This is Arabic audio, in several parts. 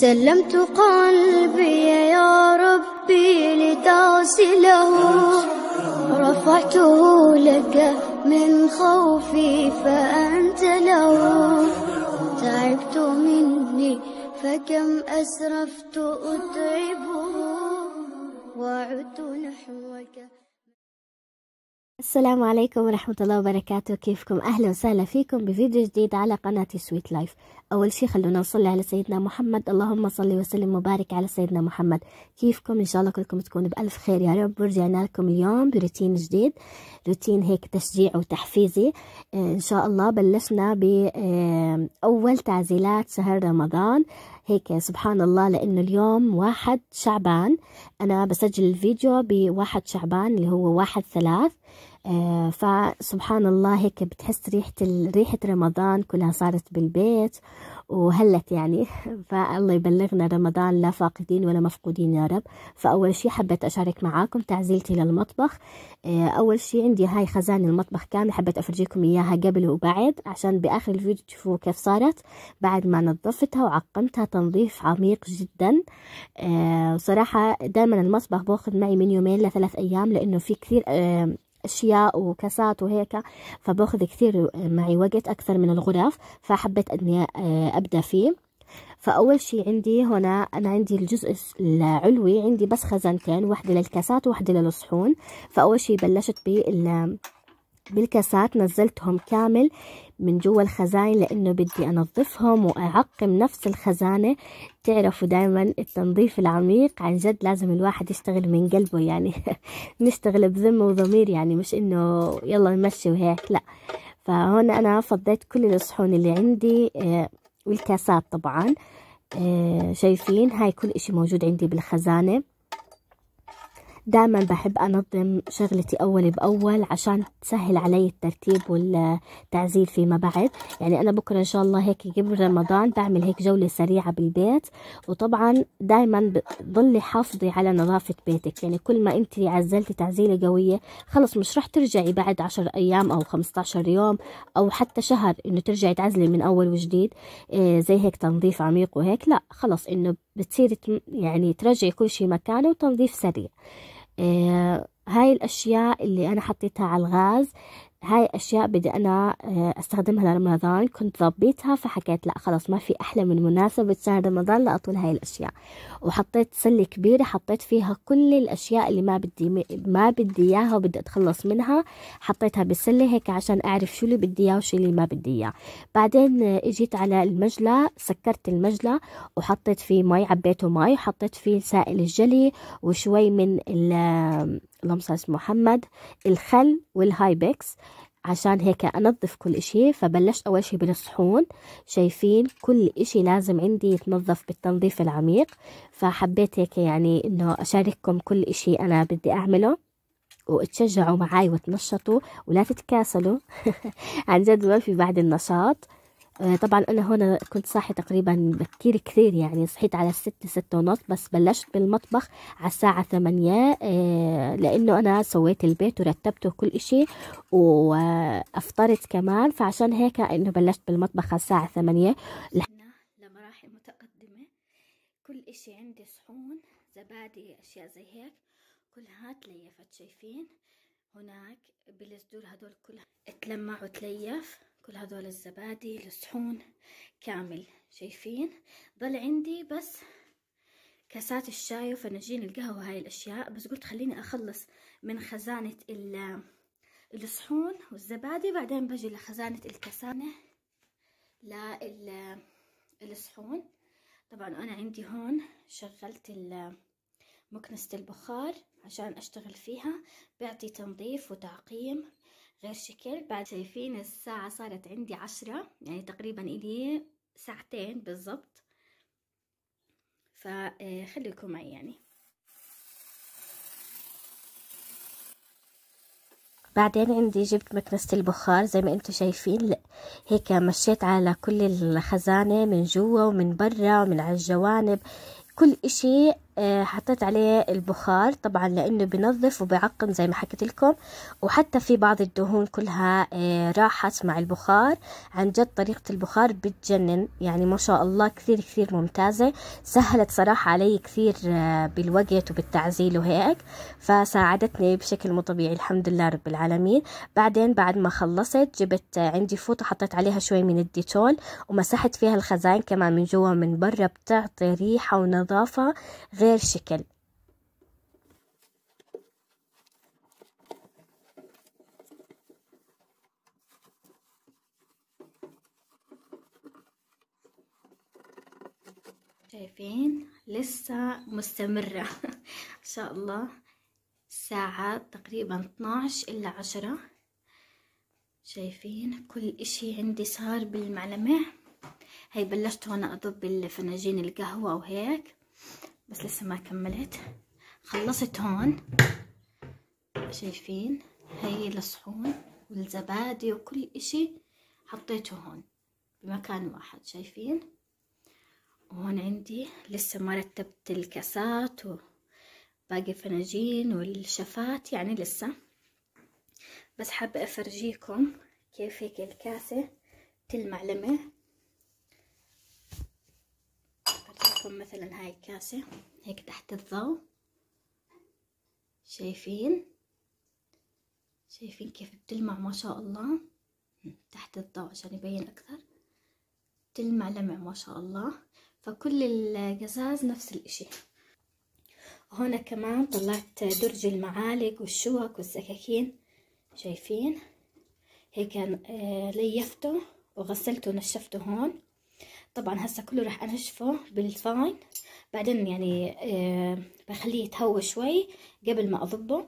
سلمت قلبي يا ربي لتغسله رفعته لك من خوفي فأنت له تعبت مني فكم أسرفت أتعبه وعدت نحوك السلام عليكم ورحمة الله وبركاته كيفكم أهلا وسهلا فيكم بفيديو جديد على قناة سويت لايف أول شي خلونا نصلي على سيدنا محمد اللهم صل وسلم وبارك على سيدنا محمد كيفكم إن شاء الله كلكم تكونوا بألف خير يا رب ورجعنا لكم اليوم بروتين جديد روتين هيك تشجيع وتحفيزي آه، إن شاء الله بلشنا بأول آه، تعزيلات شهر رمضان هيك سبحان الله لأنه اليوم واحد شعبان أنا بسجل الفيديو بواحد شعبان اللي هو واحد ثلاث آه، فسبحان الله هيك بتحس ريحة ريحة رمضان كلها صارت بالبيت وهلت يعني فالله يبلغنا رمضان لا فاقدين ولا مفقودين يا رب فأول شي حبيت أشارك معاكم تعزيلتي للمطبخ آه، أول شي عندي هاي خزانة المطبخ كامل حبيت أفرجيكم إياها قبل وبعد عشان بآخر الفيديو تشوفوا كيف صارت بعد ما نظفتها وعقمتها تنظيف عميق جدا وصراحة آه، دائما المطبخ باخذ معي من يومين لثلاث أيام لأنه في كثير اشياء وكاسات وهيك فباخذ كثير معي وقت اكثر من الغرف فحبيت اني آه، ابدا فيه فأول شيء عندي هنا أنا عندي الجزء العلوي عندي بس خزانتين واحدة للكاسات وواحدة للصحون فأول شيء بلشت بال بالكاسات نزلتهم كامل من جوا الخزاين لأنه بدي أنظفهم وأعقم نفس الخزانة تعرفوا دايما التنظيف العميق عن جد لازم الواحد يشتغل من قلبه يعني نشتغل بذمة وضمير يعني مش إنه يلا نمشي وهيك لأ فهون أنا فضيت كل الصحون اللي عندي آه، والكاسات طبعا آه، شايفين هاي كل إشي موجود عندي بالخزانة دائما بحب أنظم شغلتي أول بأول عشان تسهل علي الترتيب والتعزيل فيما بعد يعني أنا بكرة إن شاء الله هيك قبل رمضان بعمل هيك جولة سريعة بالبيت وطبعا دائما ضلي حافظي على نظافة بيتك يعني كل ما أنت عزلتي تعزيلة قوية خلص مش رح ترجعي بعد 10 أيام أو 15 يوم أو حتى شهر إنه ترجعي تعزلي من أول وجديد إيه زي هيك تنظيف عميق وهيك لا خلص إنه بتصير يعني ترجعي كل شيء مكانه وتنظيف سريع آه، هاي الأشياء اللي أنا حطيتها على الغاز هاي أشياء بدي أنا آه، أستخدمها لرمضان كنت ضبيتها فحكيت لا خلص ما في أحلى من مناسبة شهر رمضان لأطول هاي الأشياء وحطيت سلة كبيرة حطيت فيها كل الأشياء اللي ما بدي ما بدي إياها وبدي أتخلص منها حطيتها بالسلة هيك عشان أعرف شو اللي بدي إياه وشو اللي ما بدي إياه بعدين آه، إجيت على المجلة سكرت المجلة وحطيت فيه مي عبيته مي وحطيت فيه سائل الجلي وشوي من اللهم صل محمد الخل والهايبكس عشان هيك انظف كل اشي فبلشت اول شي بالصحون شايفين كل اشي لازم عندي يتنظف بالتنظيف العميق فحبيت هيك يعني انه اشارككم كل اشي انا بدي اعمله وتشجعوا معاي وتنشطوا ولا تتكاسلوا عن جد ما في بعد النشاط آه، طبعا انا هون كنت صاحي تقريبا بكير كثير يعني صحيت على الستة ستة ونص بس بلشت بالمطبخ على الساعة ثمانية آه، لانه انا سويت البيت ورتبته كل اشي وافطرت كمان فعشان هيك انه بلشت بالمطبخ على الساعة ثمانية لمراحل متقدمة كل اشي عندي صحون زبادي اشياء زي هيك كلها تليفت شايفين هناك بالصدور هدول كلها تلمع وتليف كل هذول الزبادي الصحون كامل شايفين ضل عندي بس كاسات الشاي وفناجين القهوة هاي الأشياء بس قلت خليني أخلص من خزانة الصحون والزبادي بعدين بجي لخزانة الكسانة للصحون طبعا أنا عندي هون شغلت مكنسة البخار عشان أشتغل فيها بيعطي تنظيف وتعقيم غير شكل بعد شايفين الساعة صارت عندي عشرة يعني تقريبا إلي ساعتين بالضبط فخليكم آه، معي يعني بعدين عندي جبت مكنسة البخار زي ما انتم شايفين هيك مشيت على كل الخزانة من جوا ومن برا ومن على الجوانب كل اشي آه، حطيت عليه البخار طبعا لانه بنظف وبعقم زي ما حكيت لكم وحتى في بعض الدهون كلها آه، راحت مع البخار عن جد طريقة البخار بتجنن يعني ما شاء الله كثير كثير ممتازة سهلت صراحة علي كثير آه، بالوقت وبالتعزيل وهيك فساعدتني بشكل مو طبيعي الحمد لله رب العالمين بعدين بعد ما خلصت جبت عندي فوطة حطيت عليها شوي من الديتول ومسحت فيها الخزان كمان من جوا ومن برا بتعطي ريحة ونظافة غير غير شكل شايفين لسه مستمرة ان شاء الله ساعة تقريبا 12 الا عشرة شايفين كل اشي عندي صار بالمعلمة هي بلشت هون اضب الفناجين القهوة وهيك بس لسه ما كملت خلصت هون شايفين هي الصحون والزبادي وكل اشي حطيته هون بمكان واحد شايفين وهون عندي لسه ما رتبت الكاسات وباقي فناجين والشفات يعني لسه بس حابة افرجيكم كيف هيك الكاسة تلمع لمع لكم مثلا هاي الكاسة هيك تحت الضوء شايفين شايفين كيف بتلمع ما شاء الله تحت الضوء عشان يبين أكثر بتلمع لمع ما شاء الله فكل القزاز نفس الإشي هنا كمان طلعت درج المعالق والشوك والسكاكين شايفين هيك آه، ليفته وغسلته ونشفته هون طبعا هسه كله راح انشفه بالفاين بعدين يعني آه بخليه يتهوى شوي قبل ما اضبه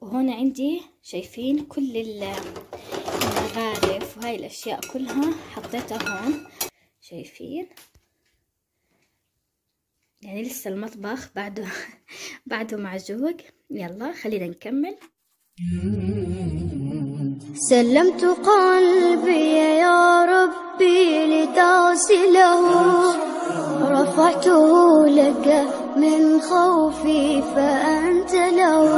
وهون عندي شايفين كل المغارف وهاي الاشياء كلها حطيتها هون شايفين يعني لسه المطبخ بعده بعده معجوق يلا خلينا نكمل سلمت قلبي يا ربي لتغسله رفعته لك من خوفي فأنت له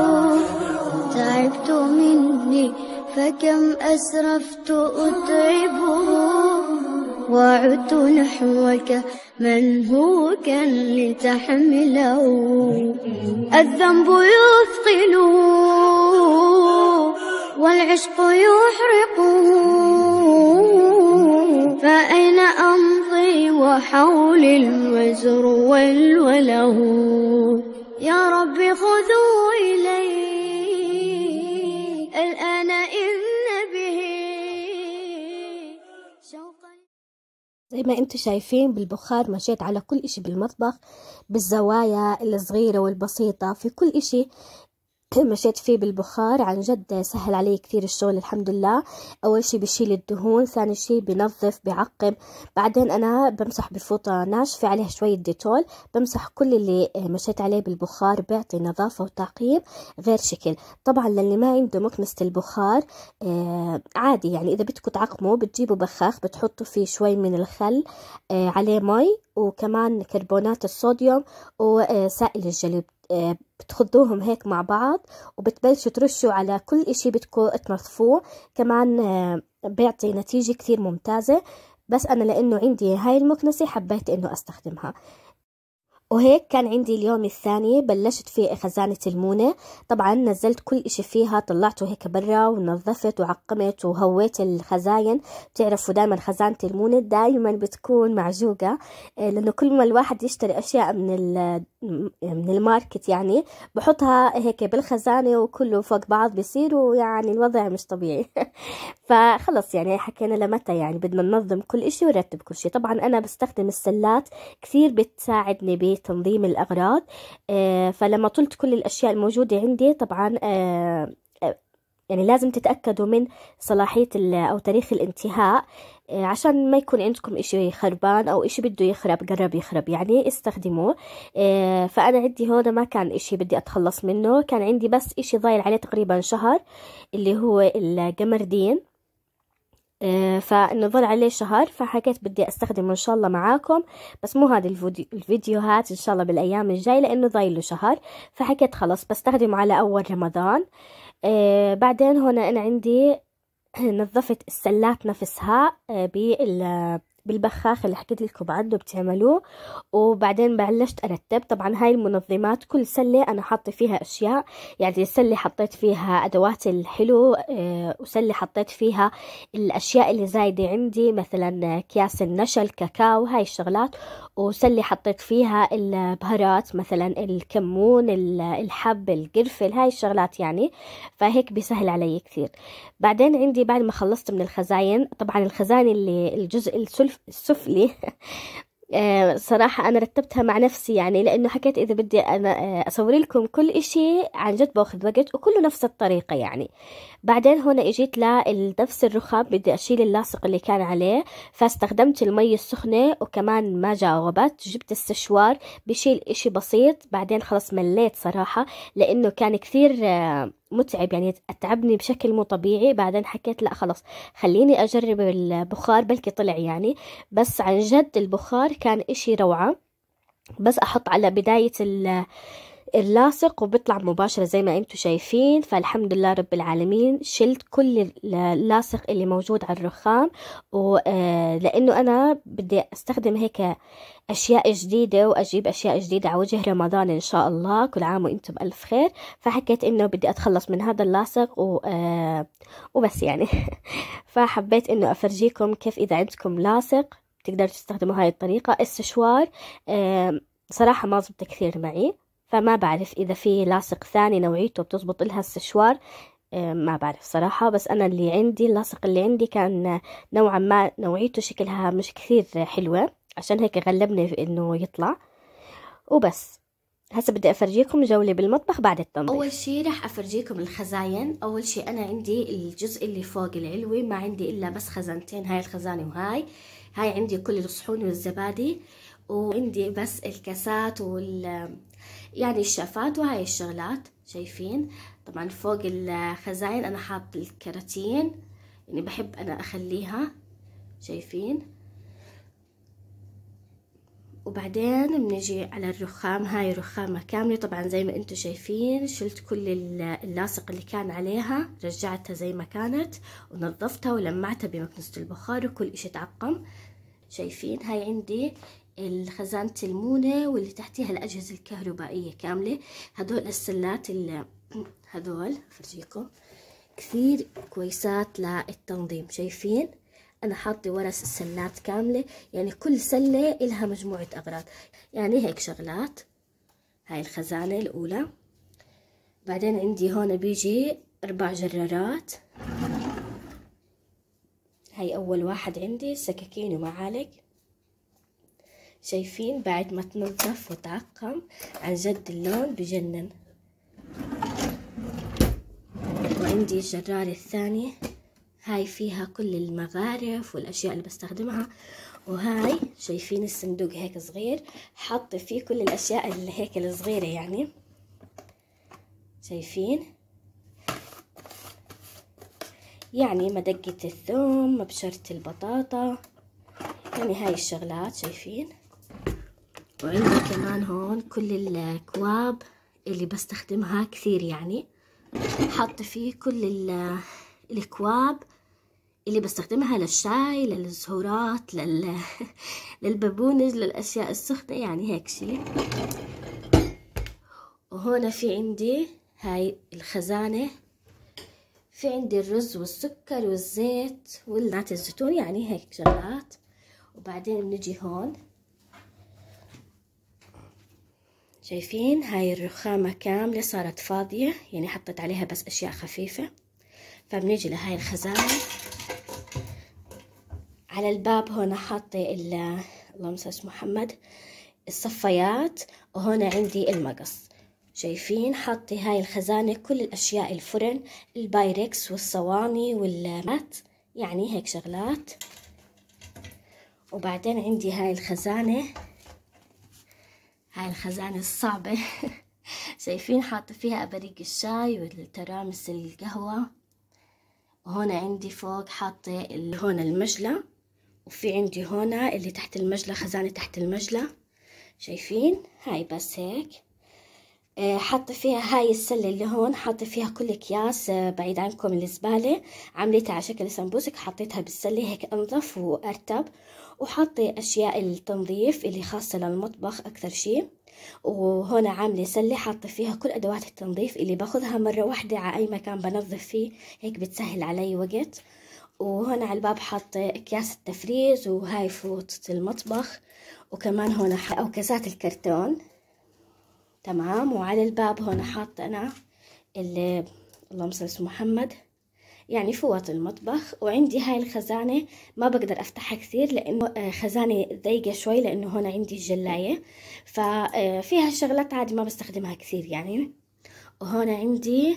تعبت مني فكم أسرفت أتعبه وعدت نحوك منهوكا لتحمله الذنب يثقله والعشق يحرقه فأين أمضي وحولي الوزر والوله يا رب خذوا إلي الآن إن به شوقا زي ما انتم شايفين بالبخار مشيت على كل اشي بالمطبخ بالزوايا الصغيرة والبسيطة في كل اشي مشيت فيه بالبخار عن جد سهل علي كثير الشغل الحمد لله أول شي بشيل الدهون ثاني شي بنظف بعقم بعدين أنا بمسح بفوطة ناشفة عليها شوية ديتول بمسح كل اللي آه، مشيت عليه بالبخار بيعطي نظافة وتعقيم غير شكل طبعا للي ما عنده مكنسة البخار آه، عادي يعني إذا بدكم تعقموا بتجيبوا بخاخ بتحطوا فيه شوي من الخل آه، عليه مي وكمان كربونات الصوديوم وسائل الجلد آه، بتخضوهم هيك مع بعض وبتبلشوا ترشوا على كل اشي بدكم تنظفوه كمان آه، بيعطي نتيجة كثير ممتازة بس انا لانه عندي هاي المكنسة حبيت انه استخدمها وهيك كان عندي اليوم الثاني بلشت فيه خزانة المونة طبعا نزلت كل اشي فيها طلعته هيك برا ونظفت وعقمت وهويت الخزاين بتعرفوا دايما خزانة المونة دايما بتكون معجوقة آه، لانه كل ما الواحد يشتري اشياء من من الماركت يعني بحطها هيك بالخزانة وكله فوق بعض بيصير ويعني الوضع مش طبيعي فخلص يعني حكينا لمتى يعني بدنا ننظم كل اشي ونرتب كل شي طبعا انا بستخدم السلات كثير بتساعدني بي لتنظيم الأغراض آه، فلما طلت كل الأشياء الموجودة عندي طبعا آه، آه، يعني لازم تتأكدوا من صلاحية أو تاريخ الانتهاء عشان ما يكون عندكم إشي خربان أو إشي بده يخرب قرب يخرب يعني استخدموه فأنا عندي هون ما كان إشي بدي أتخلص منه كان عندي بس إشي ضايل عليه تقريبا شهر اللي هو القمردين آه، فنظل عليه شهر فحكيت بدي استخدمه ان شاء الله معاكم بس مو هذه الفيديو الفيديوهات ان شاء الله بالايام الجايه لانه له شهر فحكيت خلص بستخدمه على اول رمضان آه، بعدين هنا انا عندي نظفت السلات نفسها آه، بال بالبخاخ اللي حكيت لكم عنه بتعملوه وبعدين بلشت ارتب طبعا هاي المنظمات كل سله انا حاطه فيها اشياء يعني سله حطيت فيها ادوات الحلو آه، وسله حطيت فيها الاشياء اللي زايده عندي مثلا اكياس النشا الكاكاو هاي الشغلات وسله حطيت فيها البهارات مثلا الكمون الحب القرفل هاي الشغلات يعني فهيك بيسهل علي كثير بعدين عندي بعد ما خلصت من الخزاين طبعا الخزاين اللي الجزء السلف السفلي آه، صراحة أنا رتبتها مع نفسي يعني لأنه حكيت إذا بدي أنا آه، أصور لكم كل إشي عن جد باخذ وقت وكله نفس الطريقة يعني بعدين هنا إجيت لنفس الرخام بدي أشيل اللاصق اللي كان عليه فاستخدمت المي السخنة وكمان ما جاوبت جبت السشوار بشيل إشي بسيط بعدين خلاص مليت صراحة لأنه كان كثير آه، متعب يعني اتعبني بشكل مو طبيعي بعدين حكيت لا خلص خليني أجرب البخار بلكي طلع يعني بس عن جد البخار كان إشي روعة بس أحط على بداية اللاصق وبيطلع مباشرة زي ما انتم شايفين فالحمد لله رب العالمين شلت كل اللاصق اللي موجود على الرخام آه، لانه انا بدي استخدم هيك اشياء جديدة واجيب اشياء جديدة على وجه رمضان ان شاء الله كل عام وانتم بالف خير فحكيت انه بدي اتخلص من هذا اللاصق و... آه، وبس يعني فحبيت انه افرجيكم كيف اذا عندكم لاصق بتقدروا تستخدموا هاي الطريقة السشوار صراحة ما زبط كثير معي فما بعرف إذا في لاصق ثاني نوعيته بتزبط لها السشوار آه، ما بعرف صراحة بس أنا اللي عندي اللاصق اللي عندي كان آه، نوعا ما نوعيته شكلها مش كثير حلوة عشان هيك غلبني في إنه يطلع وبس هسا بدي افرجيكم جوله بالمطبخ بعد التنظيف اول شي راح افرجيكم الخزاين اول شي انا عندي الجزء اللي فوق العلوي ما عندي الا بس خزانتين هاي الخزانه وهاي هاي عندي كل الصحون والزبادي وعندي بس الكاسات وال يعني الشفات وهاي الشغلات شايفين طبعا فوق الخزاين انا حاط الكراتين يعني بحب انا اخليها شايفين وبعدين بنجي على الرخام هاي رخامة كاملة طبعا زي ما انتم شايفين شلت كل اللاصق اللي كان عليها رجعتها زي ما كانت ونظفتها ولمعتها بمكنسة البخار وكل اشي تعقم شايفين هاي عندي الخزانة المونة واللي تحتيها الأجهزة الكهربائية كاملة هدول السلات اللي هدول أفرجيكم كثير كويسات للتنظيم شايفين أنا حاطة ورس السلات كاملة يعني كل سلة إلها مجموعة أغراض يعني هيك شغلات هاي الخزانة الأولى بعدين عندي هون بيجي أربع جرارات هاي أول واحد عندي سكاكين ومعالق شايفين بعد ما تنظف وتعقم عن جد اللون بجنن وعندي الجرار الثاني هاي فيها كل المغارف والأشياء اللي بستخدمها وهاي شايفين الصندوق هيك صغير حط فيه كل الأشياء اللي هيك الصغيرة يعني شايفين يعني مدقة الثوم مبشرة البطاطا يعني هاي الشغلات شايفين وعندي كمان هون كل الاكواب اللي بستخدمها كثير يعني حاطة فيه كل الاكواب اللي بستخدمها للشاي للزهورات لل... للبابونج للأشياء السخنة يعني هيك شي وهنا في عندي هاي الخزانة في عندي الرز والسكر والزيت والنات الزيتون يعني هيك شغلات وبعدين بنجي هون شايفين هاي الرخامة كاملة صارت فاضية يعني حطيت عليها بس أشياء خفيفة فبنيجي لهاي الخزانة على الباب هنا حاطة اللهم صل محمد الصفايات وهنا عندي المقص شايفين حاطة هاي الخزانة كل الأشياء الفرن البايركس والصواني والمات يعني هيك شغلات وبعدين عندي هاي الخزانة هاي الخزانة الصعبة شايفين حاطة فيها أبريق الشاي والترامس القهوة وهنا عندي فوق حاطة هون المجلة وفي عندي هنا اللي تحت المجلة خزانة تحت المجلة شايفين هاي بس هيك آه، حاطة فيها هاي السلة اللي هون حاطة فيها كل أكياس آه، بعيد عنكم الزبالة عملتها على شكل سمبوسك حطيتها بالسلة هيك أنظف وأرتب وحاطة أشياء التنظيف اللي خاصة للمطبخ أكثر شي وهنا عاملة سلة حاطة فيها كل أدوات التنظيف اللي باخذها مرة واحدة على أي مكان بنظف فيه هيك بتسهل علي وقت وهنا على الباب حاطة أكياس التفريز وهاي فوطة المطبخ وكمان هنا أو كاسات الكرتون تمام وعلى الباب هنا حاطة أنا اللي اللهم صل محمد يعني فوط المطبخ وعندي هاي الخزانة ما بقدر أفتحها كثير لأنه آه، خزانة ضيقة شوي لأنه هون عندي الجلاية ففيها آه، شغلات عادي ما بستخدمها كثير يعني وهون عندي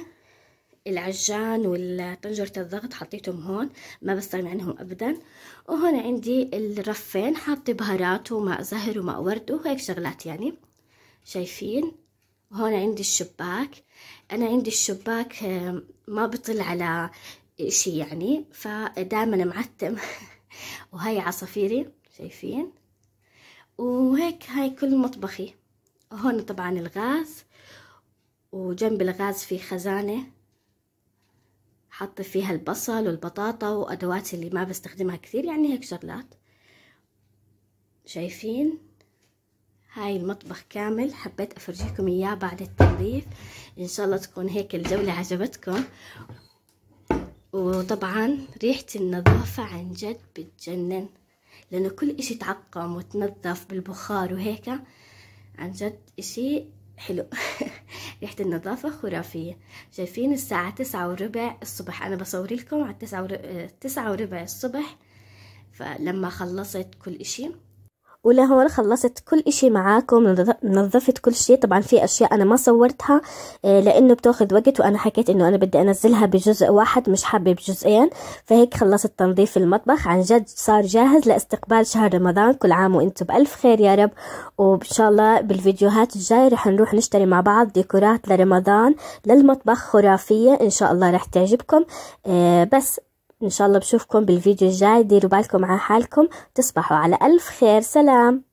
العجان والطنجرة الضغط حطيتهم هون ما بستغني عنهم أبدا وهون عندي الرفين حاطة بهارات وماء زهر وماء ورد وهيك شغلات يعني شايفين وهون عندي الشباك أنا عندي الشباك آه، ما بطل على شيء يعني فدائما معتم وهي عصافيري شايفين وهيك هاي كل مطبخي هون طبعا الغاز وجنب الغاز في خزانة حاطة فيها البصل والبطاطا وأدوات اللي ما بستخدمها كثير يعني هيك شغلات شايفين هاي المطبخ كامل حبيت أفرجيكم إياه بعد التنظيف إن شاء الله تكون هيك الجولة عجبتكم وطبعا ريحة النظافة عن جد بتجنن لأنه كل إشي تعقم وتنظف بالبخار وهيك عن جد إشي حلو ريحة النظافة خرافية شايفين الساعة تسعة وربع الصبح أنا بصور لكم على تسعة وربع الصبح فلما خلصت كل إشي ولهون خلصت كل اشي معاكم نظفت كل شي طبعا في اشياء انا ما صورتها آه، لانه بتاخذ وقت وانا حكيت انه انا بدي انزلها بجزء واحد مش حابه بجزئين فهيك خلصت تنظيف المطبخ عن جد صار جاهز لاستقبال شهر رمضان كل عام وانتم بالف خير يا رب وان شاء الله بالفيديوهات الجايه رح نروح نشتري مع بعض ديكورات لرمضان للمطبخ خرافيه ان شاء الله رح تعجبكم آه، بس ان شاء الله بشوفكم بالفيديو الجاي ديروا بالكم على حالكم تصبحوا على الف خير سلام